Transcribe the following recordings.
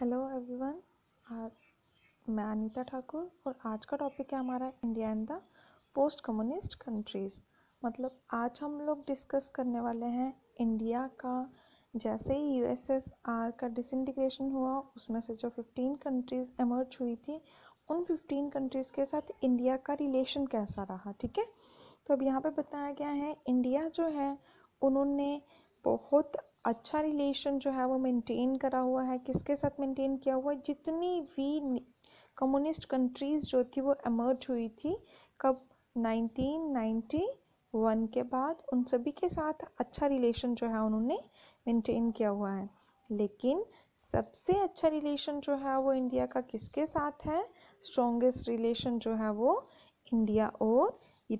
Hello everyone uh, मैं अनीता ठाकुर और आज का टॉपिक है हमारा India and the post communist countries मतलब आज हम लोग डिस्कस करने वाले हैं इंडिया का जैसे ही यूएसएसआर का डिसइंटीग्रेशन हुआ उसमें से जो 15 कंट्रीज़ एमर्ज हुई थी उन 15 कंट्रीज़ के साथ इंडिया का रिलेशन कैसा रहा ठीक है तो अब यहाँ पे बताया गया है इंडिया जो है उन्होंने बहुत अच्छा रिलेशन जो है वो मेंटेन करा हुआ है किसके साथ मेंटेन किया हुआ है जितनी भी कम्युनिस्ट कंट्रीज़ जो थी वो एमर्ज हुई थी कब 1991 के बाद उन सभी के साथ अच्छा रिलेशन जो है उन्होंने मेंटेन किया हुआ है लेकिन सबसे अच्छा रिलेशन जो है वो इंडिया का किसके साथ है स्ट्रॉन्गेस्ट रिलेशन जो है वो इंडिया और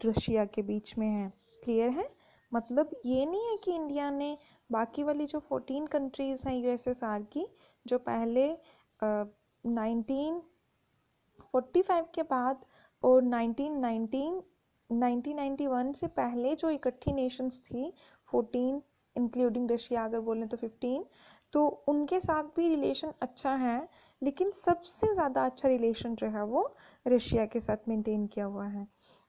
रशिया के बीच में है क्लियर है मतलब ये नहीं है कि इंडिया ने बाकी वाली जो फोर्टीन कंट्रीज़ हैं यूएसएसआर की जो पहले नाइनटीन फोर्टी फाइव के बाद और nineteen nineteen nineteen ninety one से पहले जो इकट्ठी नेशंस थी फोर्टीन इंक्लूडिंग रशिया अगर बोलें तो फिफ्टीन तो उनके साथ भी रिलेशन अच्छा है लेकिन सबसे ज़्यादा अच्छा रिलेशन जो है वो रशिया के साथ मेंटेन किया हुआ है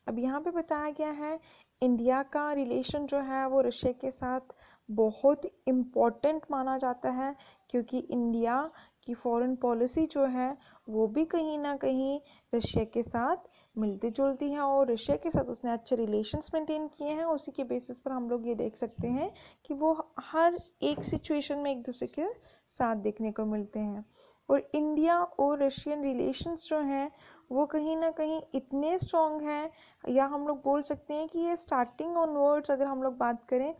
अब यहाँ पे बताया गया है इंडिया का रिलेशन जो है वो रशिया के साथ बहुत इम्पॉर्टेंट माना जाता है क्योंकि इंडिया की फॉरेन पॉलिसी जो है वो भी कहीं ना कहीं रशिया के साथ मिलती जुलती है और रशिया के साथ उसने अच्छे रिलेशंस मेंटेन किए हैं उसी के बेसिस पर हम लोग ये देख सकते हैं कि वो हर एक सिचुएशन में एक दूसरे के साथ देखने को मिलते हैं और इंडिया और रशियन रिलेशंस जो हैं वो कहीं ना कहीं इतने स्ट्रॉन्ग हैं या हम लोग बोल सकते हैं कि ये स्टार्टिंग ऑन वर्ड्स अगर हम लोग बात करें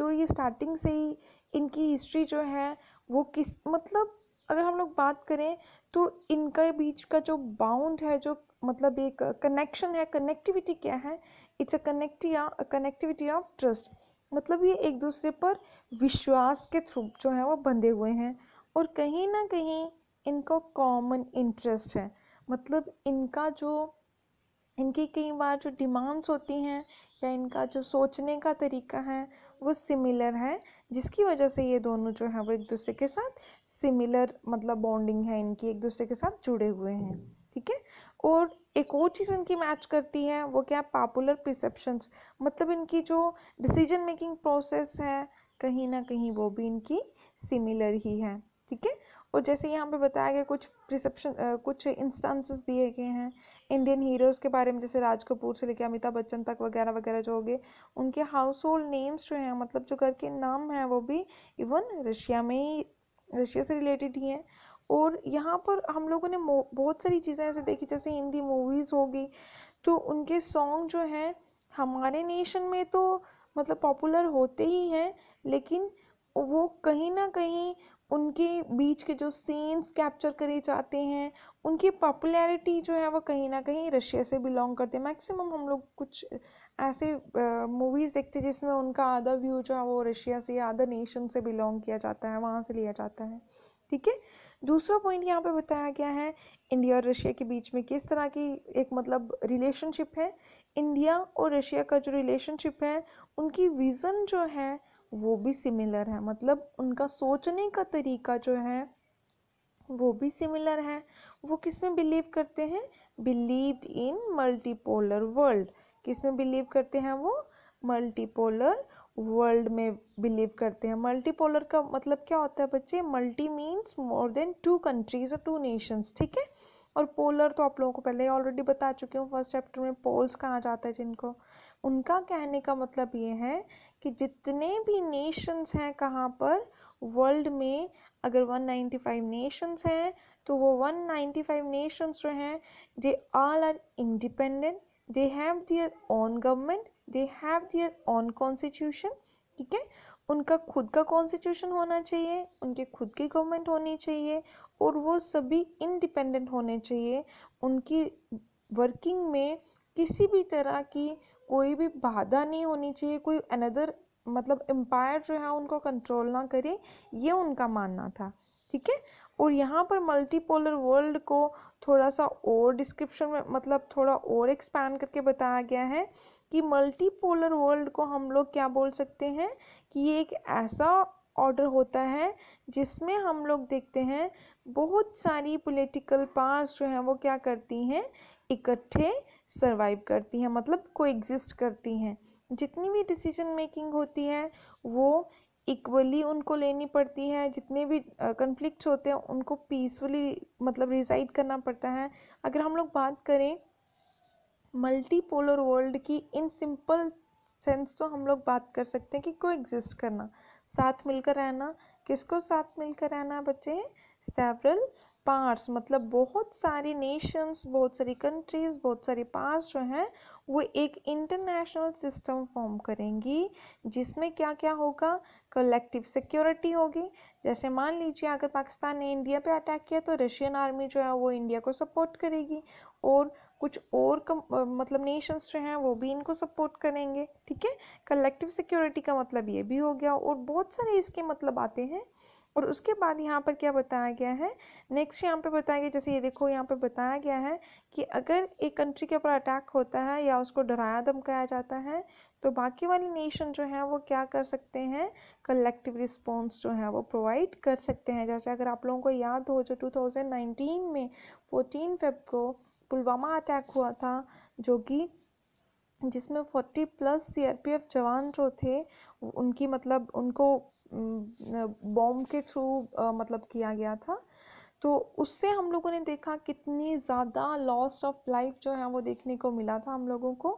तो ये स्टार्टिंग से ही इनकी हिस्ट्री जो है वो किस मतलब अगर हम लोग बात करें तो इनका बीच का जो बाउंड है जो मतलब एक कनेक्शन है कनेक्टिविटी क्या है it's a connective connectivity of trust मतलब ये एक दूसरे पर विश्वास के थ्रू जो है वो बंधे हुए हैं और कहीं ना कहीं इनका कॉमन इंटरेस्ट है मतलब इनका जो इनकी कई बार जो डिमांड्स होती हैं या इनका जो सोचने का तरीका है वो सिमिलर है जिसकी वजह से ये दोनों जो हैं वो एक दूसरे के साथ सिमिलर मतलब बॉन्डिंग है इनकी एक दूसरे के साथ जुड़े हुए हैं ठीक है और एक और चीज़ इनकी मैच करती है वो क्या पॉपुलर परसेप्शंस मतलब इनकी जो डिसीजन मेकिंग प्रोसेस है कहीं ना कहीं वो भी इनकी सिमिलर ही है ठीक है और जैसे यहाँ पे बताया गया कुछ प्रिसप्शन कुछ इंस्टांसेस दिए गए हैं इंडियन हीरोज़ के बारे में जैसे राज कपूर से लेकर अमिताभ बच्चन तक वगैरह वगैरह जो हो गए उनके हाउस होल्ड नेम्स जो हैं मतलब जो घर के नाम हैं वो भी इवन रशिया में ही रशिया से रिलेटेड ही हैं और यहाँ पर हम लोगों ने बहुत सारी चीज़ें ऐसे देखी जैसे हिंदी मूवीज़ हो गई तो उनके सॉन्ग जो हैं हमारे नेशन में तो मतलब पॉपुलर होते ही हैं लेकिन वो कहीं ना कहीं उनके बीच के जो सीन्स कैप्चर करे जाते हैं उनकी पॉपुलैरिटी जो है वो कहीं ना कहीं रशिया से बिलोंग करते हैं मैक्सिमम हम लोग कुछ ऐसे मूवीज़ देखते हैं जिसमें उनका आधा व्यू जो है वो रशिया से या आधा नेशन से बिलोंग किया जाता है वहाँ से लिया जाता है ठीक है दूसरा पॉइंट यहाँ पे बताया गया है इंडिया और रशिया के बीच में किस तरह की एक मतलब रिलेशनशिप है इंडिया और रशिया का जो रिलेशनशिप है उनकी विज़न जो है वो भी सिमिलर है मतलब उनका सोचने का तरीका जो है वो भी सिमिलर है वो किस में बिलीव करते हैं बिलीव इन मल्टीपोलर वर्ल्ड किस में बिलीव करते हैं वो मल्टीपोलर वर्ल्ड में बिलीव करते हैं मल्टीपोलर का मतलब क्या होता है बच्चे multi means more than two countries और टू नेशंस ठीक है और पोलर तो आप लोगों को पहले ऑलरेडी बता चुके हूँ फर्स्ट चैप्टर में पोल्स कहा जाता है जिनको उनका कहने का मतलब ये है कि जितने भी नेशंस हैं कहाँ पर वर्ल्ड में अगर 195 नेशंस हैं तो वो 195 नेशंस जो हैं they all are independent they have their own government they have their own constitution ठीक है उनका खुद का कॉन्स्टिट्यूशन होना चाहिए उनकी खुद की गवर्नमेंट होनी चाहिए और वो सभी इंडिपेंडेंट होने चाहिए उनकी वर्किंग में किसी भी तरह की कोई भी बाधा नहीं होनी चाहिए कोई अनदर मतलब एम्पायर जो है उनको कंट्रोल ना करे ये उनका मानना था ठीक है और यहाँ पर मल्टीपोलर वर्ल्ड को थोड़ा सा और डिस्क्रिप्शन में मतलब थोड़ा और एक्सपैंड करके बताया गया है कि मल्टीपोलर वर्ल्ड को हम लोग क्या बोल सकते हैं कि ये एक ऐसा ऑर्डर होता है जिसमें हम लोग देखते हैं बहुत सारी पॉलिटिकल पार्ट्स जो हैं वो क्या करती हैं इकट्ठे सर्वाइव करती हैं मतलब को एग्जिस्ट करती हैं जितनी भी डिसीजन मेकिंग होती है वो इक्वली उनको लेनी पड़ती है जितने भी कन्फ्लिक्ट होते हैं उनको पीसफुली मतलब रिजाइड करना पड़ता है अगर हम लोग बात करें मल्टीपोलर वर्ल्ड की इन सिंपल सेंस तो हम लोग बात कर सकते हैं कि को एग्जिस्ट करना साथ मिलकर रहना किसको साथ मिलकर रहना बच्चे सेवरल पार्ट्स मतलब बहुत सारी नेशंस बहुत सारी कंट्रीज बहुत सारी पार्ट्स जो हैं वो एक इंटरनेशनल सिस्टम फॉर्म करेंगी जिसमें क्या क्या होगा कलेक्टिव सिक्योरिटी होगी जैसे मान लीजिए अगर पाकिस्तान ने इंडिया पे अटैक किया तो रशियन आर्मी जो है वो इंडिया को सपोर्ट करेगी और कुछ और कम मतलब नेशंस जो हैं वो भी इनको सपोर्ट करेंगे ठीक है कलेक्टिव सिक्योरिटी का मतलब ये भी हो गया और बहुत सारे इसके मतलब आते हैं और उसके बाद यहाँ पर क्या बताया गया है नेक्स्ट यहाँ पे बताया गया जैसे ये देखो यहाँ पे बताया गया है कि अगर एक कंट्री के ऊपर अटैक होता है या उसको डराया धमकाया जाता है तो बाकी वाले नेशन जो हैं वो क्या कर सकते हैं कलेक्टिव रिस्पॉन्स जो है वो प्रोवाइड कर सकते हैं जैसे अगर आप लोगों को याद हो जो टू में फोर्टीन फेब को पुलवामा अटैक हुआ था जो कि जिसमें फोर्टी प्लस सीआरपीएफ जवान जो थे उनकी मतलब उनको बॉम्ब के थ्रू मतलब किया गया था तो उससे हम लोगों ने देखा कितनी ज़्यादा लॉस ऑफ लाइफ जो है वो देखने को मिला था हम लोगों को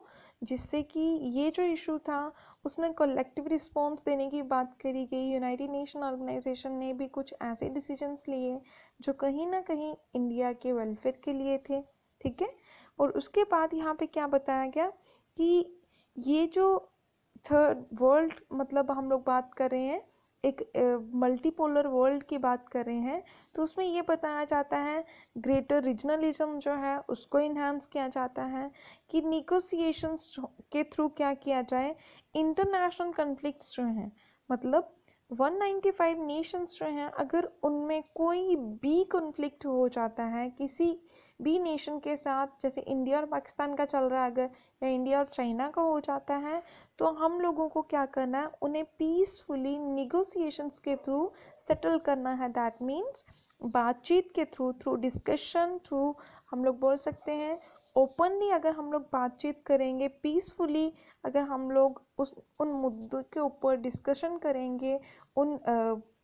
जिससे कि ये जो इशू था उसमें कलेक्टिव रिस्पॉन्स देने की बात करी गई यूनाइटेड नेशन ऑर्गेनाइजेशन ने भी कुछ ऐसे डिसीजंस लिए जो कहीं ना कहीं इंडिया के वेलफेयर के लिए थे ठीक है और उसके बाद यहाँ पे क्या बताया गया कि ये जो थर्ड वर्ल्ड मतलब हम लोग बात कर रहे हैं एक मल्टीपोलर वर्ल्ड की बात कर रहे हैं तो उसमें ये बताया जाता है ग्रेटर रीजनलिज्म जो है उसको इन्हांस किया जाता है कि निगोसिएशंस के थ्रू क्या किया जाए इंटरनेशनल कन्फ्लिक्ट जो हैं मतलब 195 नेशंस जो हैं अगर उनमें कोई भी कॉन्फ्लिक्ट हो जाता है किसी भी नेशन के साथ जैसे इंडिया और पाकिस्तान का चल रहा है अगर या इंडिया और चाइना का हो जाता है तो हम लोगों को क्या करना है उन्हें पीसफुली निगोसिएशंस के थ्रू सेटल करना है दैट मीन्स बातचीत के थ्रू थ्रू डिस्कशन थ्रू हम लोग बोल सकते हैं ओपनली अगर हम लोग बातचीत करेंगे पीसफुली अगर हम लोग उस उन मुद्दों के ऊपर डिस्कशन करेंगे उन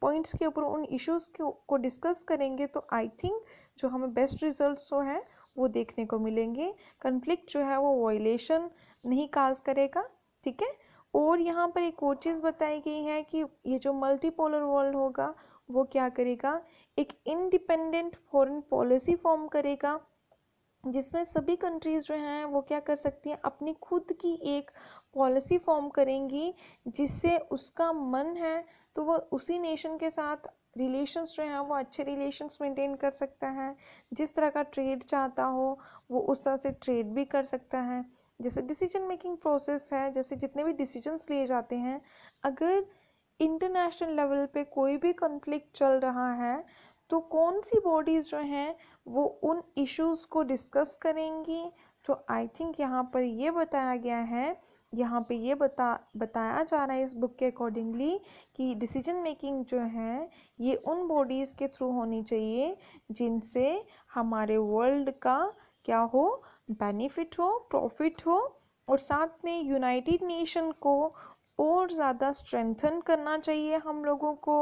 पॉइंट्स के ऊपर उन इश्यूज़ के को डिस्कस करेंगे तो आई थिंक जो हमें बेस्ट रिजल्ट जो हैं वो देखने को मिलेंगे कन्फ्लिक्ट जो है वो वॉयलेशन नहीं काज करेगा ठीक है और यहाँ पर एक और चीज़ बताई गई है कि ये जो मल्टीपोलर वर्ल्ड होगा वो क्या करेगा एक इंडिपेंडेंट फॉरेन पॉलिसी फॉर्म करेगा जिसमें सभी कंट्रीज़ जो हैं वो क्या कर सकती हैं अपनी खुद की एक पॉलिसी फॉर्म करेंगी जिससे उसका मन है तो वो उसी नेशन के साथ रिलेशंस जो हैं वो अच्छे रिलेशंस मेंटेन कर सकता है जिस तरह का ट्रेड चाहता हो वो उस तरह से ट्रेड भी कर सकता है जैसे डिसीजन मेकिंग प्रोसेस है जैसे जितने भी डिसीजंस लिए जाते हैं अगर इंटरनेशनल लेवल पे कोई भी कॉन्फ्लिक्ट चल रहा है तो कौन सी बॉडीज़ जो हैं वो उन इश्यूज़ को डिस्कस करेंगी तो आई थिंक यहाँ पर ये बताया गया है यहाँ पे ये बता बताया जा रहा है इस बुक के अकॉर्डिंगली कि डिसीजन मेकिंग जो है ये उन बॉडीज़ के थ्रू होनी चाहिए जिनसे हमारे वर्ल्ड का क्या हो बेनिफिट हो प्रॉफिट हो और साथ में यूनाइटेड नेशन को और ज़्यादा स्ट्रेंथन करना चाहिए हम लोगों को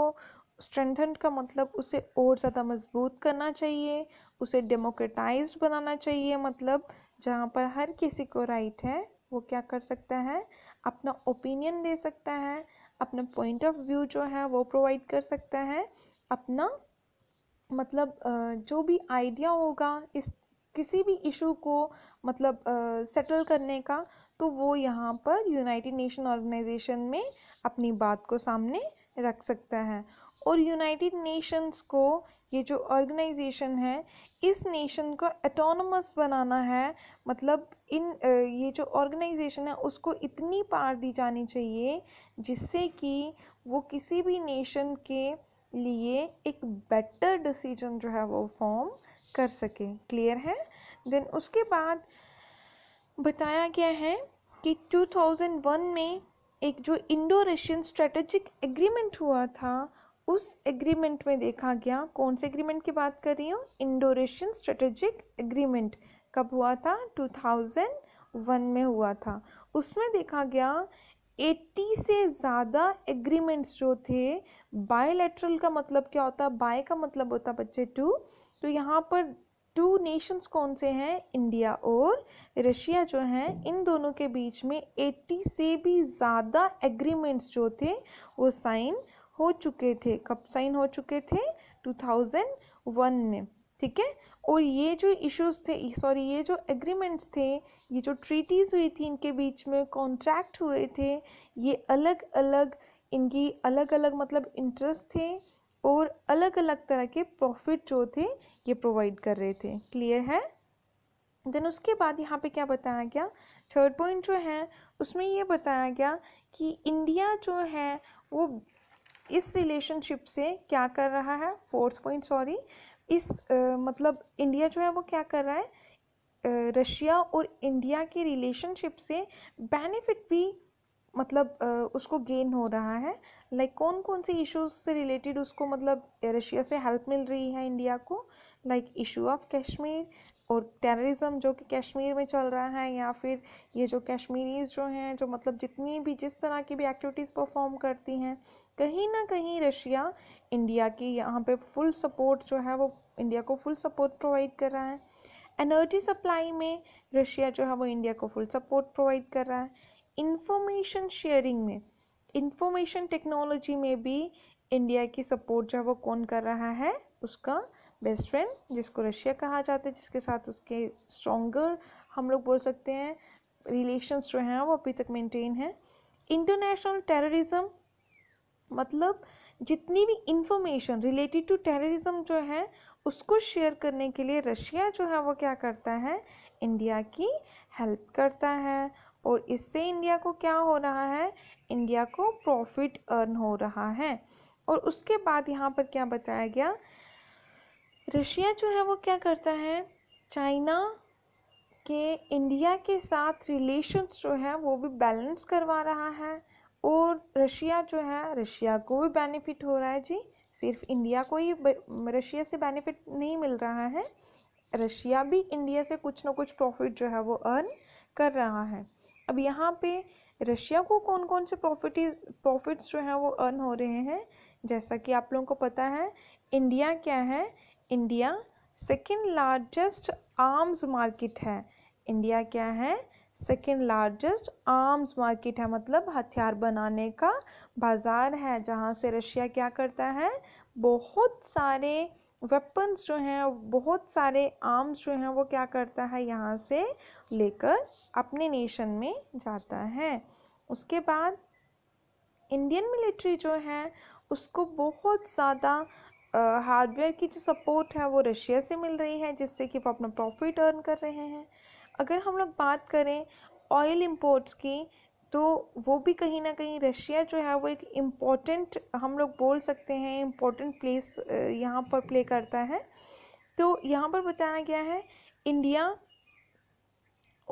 स्ट्रेंथन का मतलब उसे और ज़्यादा मजबूत करना चाहिए उसे डेमोक्रेटाइज बनाना चाहिए मतलब जहाँ पर हर किसी को राइट है वो क्या कर सकता है अपना ओपिनियन दे सकता है अपना पॉइंट ऑफ व्यू जो है वो प्रोवाइड कर सकता है अपना मतलब जो भी आइडिया होगा इस किसी भी इशू को मतलब सेटल करने का तो वो यहाँ पर यूनाइटेड नेशन ऑर्गेनाइजेशन में अपनी बात को सामने रख सकता है और यूनाइटेड नेशंस को ये जो ऑर्गेनाइजेशन है इस नेशन को एटोनमस बनाना है मतलब इन ये जो ऑर्गेनाइजेशन है उसको इतनी पार दी जानी चाहिए जिससे कि वो किसी भी नेशन के लिए एक बेटर डिसीजन जो है वो फॉर्म कर सके क्लियर है देन उसके बाद बताया गया है कि 2001 में एक जो इंडो रशियन स्ट्रेटेजिक एग्रीमेंट हुआ था उस एग्रीमेंट में देखा गया कौन से एग्रीमेंट की बात कर रही हूँ इंडोरेशियन स्ट्रेटेजिक एग्रीमेंट कब हुआ था 2001 में हुआ था उसमें देखा गया 80 से ज़्यादा एग्रीमेंट्स जो थे बायोलेट्रल का मतलब क्या होता है बाय का मतलब होता बच्चे टू तो यहाँ पर टू नेशंस कौन से हैं इंडिया और रशिया जो हैं इन दोनों के बीच में 80 से भी ज़्यादा एग्रीमेंट्स जो थे वो साइन हो चुके थे कब साइन हो चुके थे 2001 में ठीक है और ये जो इश्यूज थे सॉरी ये जो एग्रीमेंट्स थे ये जो ट्रीटीज़ हुई थी इनके बीच में कॉन्ट्रैक्ट हुए थे ये अलग अलग इनकी अलग अलग मतलब इंटरेस्ट थे और अलग अलग तरह के प्रॉफिट जो थे ये प्रोवाइड कर रहे थे क्लियर है देन उसके बाद यहाँ पे क्या बताया गया थर्ड पॉइंट जो है उसमें ये बताया गया कि इंडिया जो है वो इस रिलेशनशिप से क्या कर रहा है फोर्थ पॉइंट सॉरी इस मतलब इंडिया जो है वो क्या कर रहा है रशिया और इंडिया की रिलेशनशिप से बेनिफिट भी मतलब उसको गेन हो रहा है लाइक like, कौन कौन से इश्यूज से रिलेटेड उसको मतलब रशिया से हेल्प मिल रही है इंडिया को लाइक इशू ऑफ कश्मीर और टेररिज्म जो कि कश्मीर में चल रहा है या फिर ये जो कश्मीरीज़ जो हैं जो मतलब जितनी भी जिस तरह की भी एक्टिविटीज़ परफॉर्म करती हैं कहीं ना कहीं रशिया इंडिया की यहाँ पे फुल सपोर्ट जो है वो इंडिया को फुल सपोर्ट प्रोवाइड कर रहा है एनर्जी सप्लाई में रशिया जो है वो इंडिया को फुल सपोर्ट प्रोवाइड कर रहा है इंफॉर्मेशन शेयरिंग में इंफॉर्मेशन टेक्नोलॉजी में भी इंडिया की सपोर्ट जो है वो कौन कर रहा है उसका बेस्ट फ्रेंड जिसको रशिया कहा जाता है जिसके साथ उसके स्ट्रॉन्गर हम लोग बोल सकते हैं रिलेशंस जो हैं वो अभी तक मेंटेन हैं इंटरनेशनल टेररिज्म मतलब जितनी भी इंफॉर्मेशन रिलेटेड टू टेररिज्म जो है उसको शेयर करने के लिए रशिया जो है वो क्या करता है इंडिया की हेल्प करता है और इससे इंडिया को क्या हो रहा है इंडिया को प्रॉफिट अर्न हो रहा है और उसके बाद यहाँ पर क्या बताया गया रशिया जो है वो क्या करता है चाइना के इंडिया के साथ रिलेशंस जो है वो भी बैलेंस करवा रहा है और रशिया जो है रशिया को भी बेनिफिट हो रहा है जी सिर्फ इंडिया को ही रशिया से बेनिफिट नहीं मिल रहा है रशिया भी इंडिया से कुछ ना कुछ प्रॉफिट जो है वो अर्न कर रहा है अब यहाँ पे रशिया को कौन कौन से प्रॉफिटी प्रॉफिट्स जो हैं वो अर्न हो रहे हैं जैसा कि आप लोगों को पता है इंडिया क्या है India second largest arms market है इंडिया क्या है सेकेंड लार्जेस्ट आर्म्स मार्केट है मतलब हथियार बनाने का बाज़ार है जहाँ से रशिया क्या करता है बहुत सारे वेपन्स जो हैं बहुत सारे आर्म्स जो हैं वो क्या करता है यहाँ से लेकर अपने नेशन में जाता है उसके बाद इंडियन मिलिट्री जो है उसको बहुत ज़्यादा हार्डवेयर की जो सपोर्ट है वो रशिया से मिल रही है जिससे कि वो अपना प्रॉफिट अर्न कर रहे हैं अगर हम लोग बात करें ऑयल इम्पोर्ट्स की तो वो भी कहीं ना कहीं रशिया जो है वो एक इम्पॉर्टेंट हम लोग बोल सकते हैं इम्पोर्टेंट प्लेस यहाँ पर प्ले करता है तो यहाँ पर बताया गया है इंडिया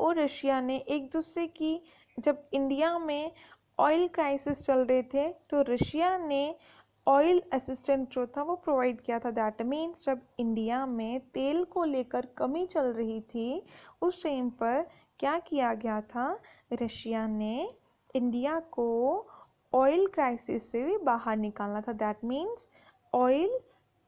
और रशिया ने एक दूसरे की जब इंडिया में ऑयल क्राइसिस चल रहे थे तो रशिया ने ऑयल असिस्टेंट जो था वो प्रोवाइड किया था दैट मीन्स जब इंडिया में तेल को लेकर कमी चल रही थी उस टाइम पर क्या किया गया था रशिया ने इंडिया को ऑयल क्राइसिस से भी बाहर निकालना था दैट मीन्स ऑयल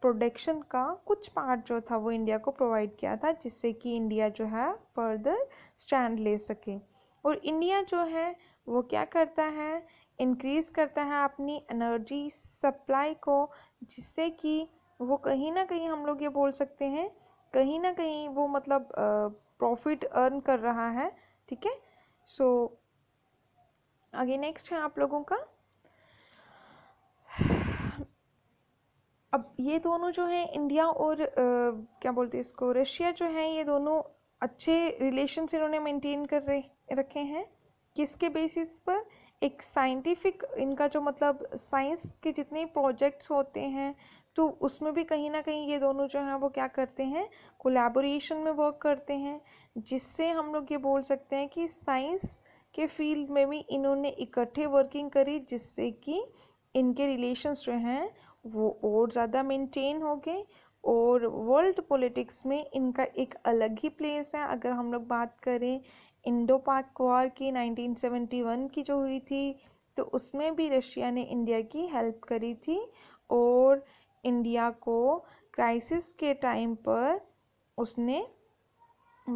प्रोडक्शन का कुछ पार्ट जो था वो इंडिया को प्रोवाइड किया था जिससे कि इंडिया जो है फर्दर स्टैंड ले सके और इंडिया जो है वो क्या करता है इंक्रीज़ करता है अपनी एनर्जी सप्लाई को जिससे कि वो कहीं ना कहीं हम लोग ये बोल सकते हैं कहीं ना कहीं वो मतलब प्रॉफिट अर्न कर रहा है ठीक है सो आगे नेक्स्ट है आप लोगों का अब ये दोनों जो है इंडिया और uh, क्या बोलते हैं इसको रशिया जो है ये दोनों अच्छे रिलेशन इन्होंने मेंटेन कर रहे रखे हैं किसके बेसिस पर एक साइंटिफिक इनका जो मतलब साइंस के जितने प्रोजेक्ट्स होते हैं तो उसमें भी कहीं ना कहीं ये दोनों जो हैं वो क्या करते हैं कोलैबोरेशन में वर्क करते हैं जिससे हम लोग ये बोल सकते हैं कि साइंस के फील्ड में भी इन्होंने इकट्ठे वर्किंग करी जिससे कि इनके रिलेशंस जो हैं वो और ज़्यादा मेंटेन हो गए और वर्ल्ड पॉलिटिक्स में इनका एक अलग ही प्लेस है अगर हम लोग बात करें इंडो पाक वॉर की 1971 की जो हुई थी तो उसमें भी रशिया ने इंडिया की हेल्प करी थी और इंडिया को क्राइसिस के टाइम पर उसने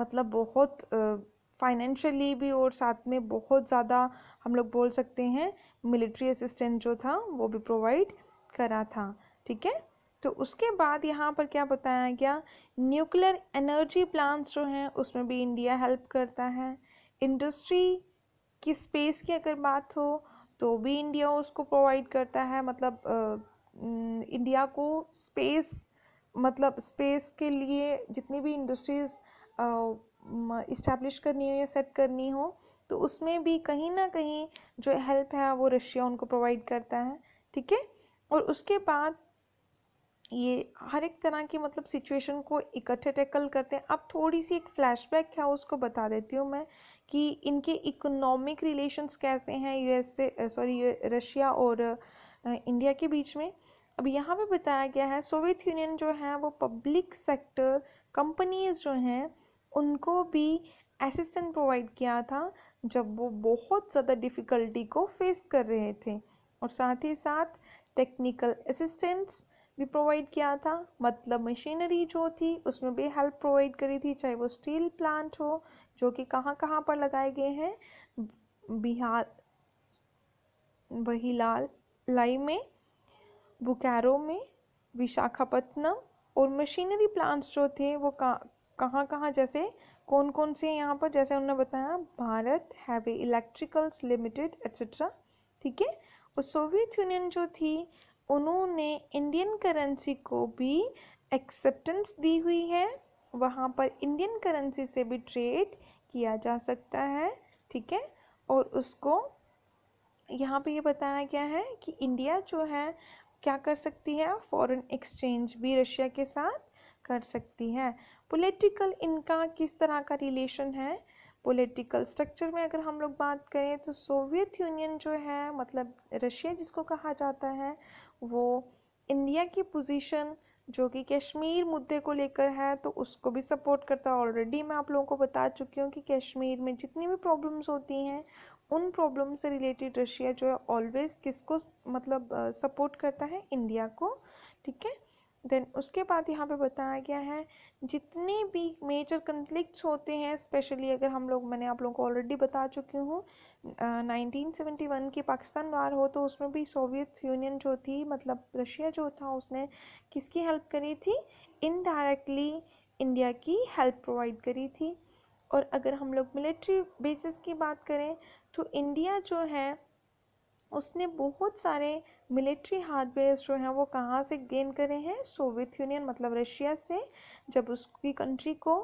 मतलब बहुत फाइनेंशियली भी और साथ में बहुत ज़्यादा हम लोग बोल सकते हैं मिलिट्री असिस्टेंट जो था वो भी प्रोवाइड करा था ठीक है तो उसके बाद यहाँ पर क्या बताया गया न्यूक्लियर एनर्जी प्लान्स जो हैं उसमें भी इंडिया हेल्प करता है इंडस्ट्री की स्पेस की अगर बात हो तो भी इंडिया उसको प्रोवाइड करता है मतलब आ, इंडिया को स्पेस मतलब स्पेस के लिए जितनी भी इंडस्ट्रीज़ इस्टेब्लिश करनी हो या सेट करनी हो तो उसमें भी कहीं ना कहीं जो हेल्प है वो रशिया उनको प्रोवाइड करता है ठीक है और उसके बाद ये हर एक तरह की मतलब सिचुएशन को इकट्ठे टैकल करते हैं अब थोड़ी सी एक फ्लैशबैक क्या उसको बता देती हूँ मैं कि इनके इकोनॉमिक रिलेशंस कैसे हैं यूएस से सॉरी रशिया और इंडिया के बीच में अब यहाँ पे बताया गया है सोवियत यूनियन जो है वो पब्लिक सेक्टर कंपनीज़ जो हैं उनको भी असिस्टेंट प्रोवाइड किया था जब वो बहुत ज़्यादा डिफ़िकल्टी को फेस कर रहे थे और साथ ही साथ टेक्निकल असिस्टेंट्स भी प्रोवाइड किया था मतलब मशीनरी जो थी उसमें भी हेल्प प्रोवाइड करी थी चाहे वो स्टील प्लांट हो जो कि कहाँ कहाँ पर लगाए गए हैं बिहार वहीलाल लाई में बुकैरो में विशाखापट्टनम और मशीनरी प्लांट्स जो थे वो कहाँ कहाँ जैसे कौन कौन से यहाँ पर जैसे उन्होंने बताया Bharat heavy electricals limited etcetera ठीक है और सोवियत यूनियन जो थी उन्होंने इंडियन करेंसी को भी एक्सेप्टेंस दी हुई है वहाँ पर इंडियन करेंसी से भी ट्रेड किया जा सकता है ठीक है और उसको यहाँ पे ये यह बताया गया है कि इंडिया जो है क्या कर सकती है फॉरेन एक्सचेंज भी रशिया के साथ कर सकती है पॉलिटिकल इनका किस तरह का रिलेशन है पॉलिटिकल स्ट्रक्चर में अगर हम लोग बात करें तो सोवियत यूनियन जो है मतलब रशिया जिसको कहा जाता है वो इंडिया की पोजीशन जो कि कश्मीर मुद्दे को लेकर है तो उसको भी सपोर्ट करता है ऑलरेडी मैं आप लोगों को बता चुकी हूँ कि कश्मीर में जितनी भी प्रॉब्लम्स होती हैं उन प्रॉब्लम से रिलेटेड रशिया जो है ऑलवेज किसको मतलब सपोर्ट करता है इंडिया को ठीक है देन उसके बाद यहाँ पे बताया गया है जितने भी मेजर कन्फ्लिक्ट्स होते हैं स्पेशली अगर हम लोग मैंने आप लोगों को ऑलरेडी बता चुकी हूँ नाइनटीन सेवेंटी वन की पाकिस्तान वार हो तो उसमें भी सोवियत यूनियन जो थी मतलब रशिया जो था उसने किसकी हेल्प करी थी इनडायरेक्टली इंडिया की हेल्प प्रोवाइड करी थी और अगर हम लोग मिलिट्री बेसिस की बात करें तो इंडिया जो है उसने बहुत सारे मिलिट्री हार्डवेयर्स जो हैं वो कहाँ से गेन करे हैं सोवियत यूनियन मतलब रशिया से जब उसकी कंट्री को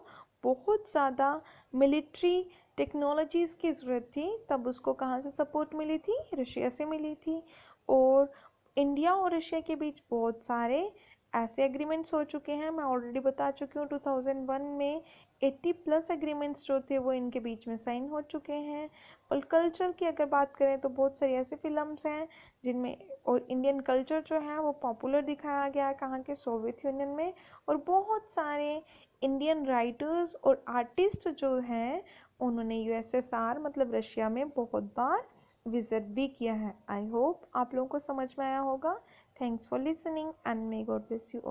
बहुत ज़्यादा मिलिट्री टेक्नोलॉजीज़ की ज़रूरत थी तब उसको कहाँ से सपोर्ट मिली थी रशिया से मिली थी और इंडिया और रशिया के बीच बहुत सारे ऐसे एग्रीमेंट्स हो चुके हैं मैं ऑलरेडी बता चुकी हूँ 2001 में 80 प्लस एग्रीमेंट्स जो थे वो इनके बीच में साइन हो चुके हैं और कल्चर की अगर बात करें तो बहुत सारी ऐसी फिल्म्स हैं जिनमें और इंडियन कल्चर जो है वो पॉपुलर दिखाया गया है कहाँ के सोवियत यूनियन में और बहुत सारे इंडियन राइटर्स और आर्टिस्ट जो हैं उन्होंने यू मतलब रशिया में बहुत बार विज़िट भी किया है आई होप आप लोगों को समझ में आया होगा Thanks for listening and may God bless you all.